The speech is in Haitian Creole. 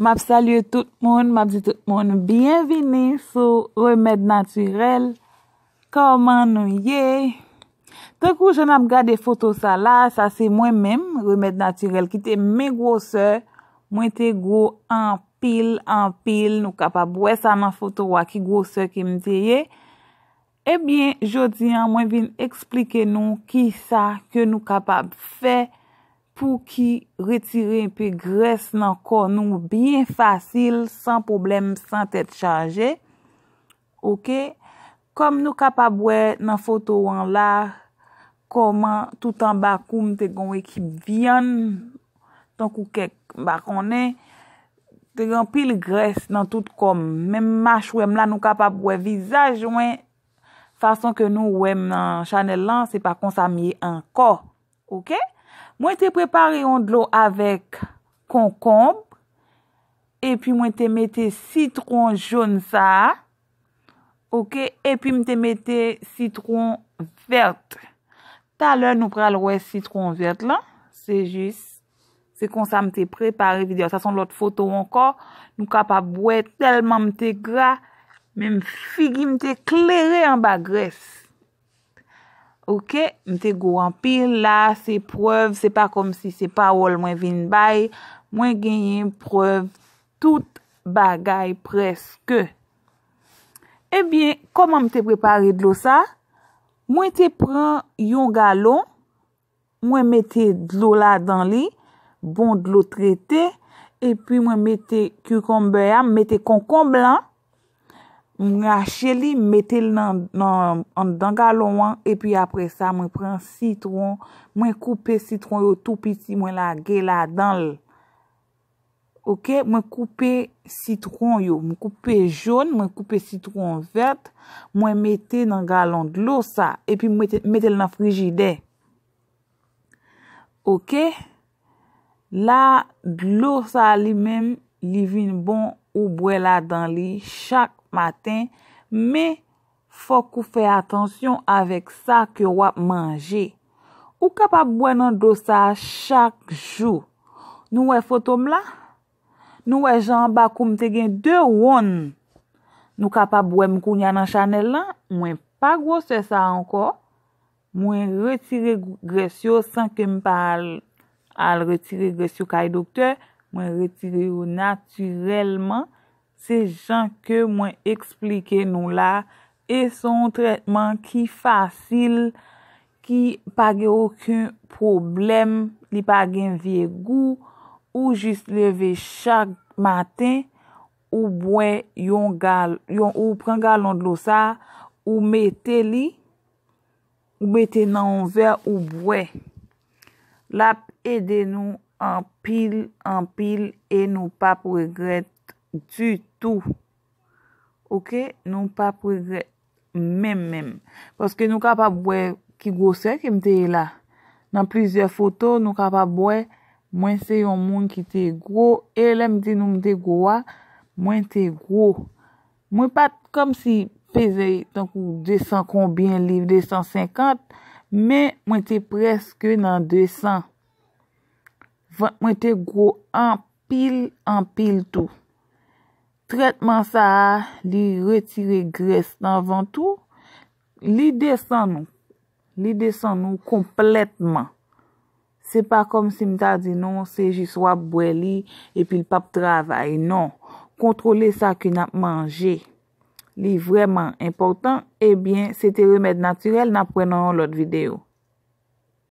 Mab salye tout moun, mab zi tout moun, byen vini sou remèd naturel, koman nou ye? Te kou jen ap gade foto sa la, sa se mwen menm, remèd naturel, ki te men gwo se, mwen te gwo an pil, an pil, nou kapab wè sa nan foto wak ki gwo se ki mdi ye. Ebyen, jodi an mwen vin explike nou ki sa ke nou kapab fè pou ki retire yon pi gres nan kon nou biyen fasil, san problem, san tet chanje. Ok? Kom nou kapabwe nan fotou an la, koman toutan bakoum te goun ekip vyan, ton koukek bakoune, te goun pil gres nan tout kon, menm mach wèm la nou kapabwe, vizaj wè, fason ke nou wèm nan chanel lan, se pa konsamye an kon. Ok, mwen te prepare yon dlo avèk konkomb, epi mwen te mette citron joun sa, ok, epi mwen te mette citron vert. Ta lè nou pral wè citron vert lan, se jis, se kon sa mwen te prepare videyo. Sa son lot foto ankor, nou ka pa bwè telman mwen te gra, mwen figi mwen te klerè an ba gres. Ok, mte go an pil la, se preuve, se pa kom si se pa wol mwen vin bay, mwen genyen preuve, tout bagay preske. E bien, koman mte prepare dlo sa? Mwen te pren yon galon, mwen mette dlo la dan li, bon dlo trete, e pi mwen mette kukombe am, mette kukombe lan. Mwen a cheli, metel nan galon an, epi apre sa, mwen pren sitron, mwen koupe sitron yo, tou piti mwen la ge la danl. Ok, mwen koupe sitron yo, mwen koupe joun, mwen koupe sitron vert, mwen metel nan galon dlo sa, epi metel nan frigide. Ok, la dlo sa li men, li vin bon, Ou bwe la dan li chak maten. Me fok ou fey atensyon avek sa ke wap manje. Ou kapab bwe nan dosa chak jou. Nou we fotom la. Nou we jan bakoum te gen de won. Nou kapab bwe mkou nyan nan chanel la. Mwen pa gwo se sa anko. Mwen retire gresyo san ke mpa al retire gresyo kay doktor. Mwen retire yo naturelman se jan ke mwen eksplike nou la. E son tretman ki fasil, ki page okun problem, li pagen vie gou ou jist leve chak maten ou bwe yon pran galon dlo sa ou mette li ou mette nan on ver ou bwe. Lap ede nou. An pil, an pil, e nou pa pregret du tout. Ok, nou pa pregret mem, mem. Paske nou ka pa bwe ki gwo se, ki mte e la. Nan plizye foto, nou ka pa bwe, mwen se yon moun ki te gro, e le mte nou mte gwo a, mwen te gro. Mwen pat kom si pezey, ton kou 200 konbyen liv, 250, men mwen te preske nan 200. Mwen te gro anpil, anpil tou. Tretman sa a, li retire gres nanvan tou, li desen nou. Li desen nou kompletman. Se pa kom si mta di nou, se jiswa bwe li, epi l pap travay, nou. Kontrole sa ki nanp manje. Li vreman important, ebyen, se te remèd naturel nanp pren nan lout videyo.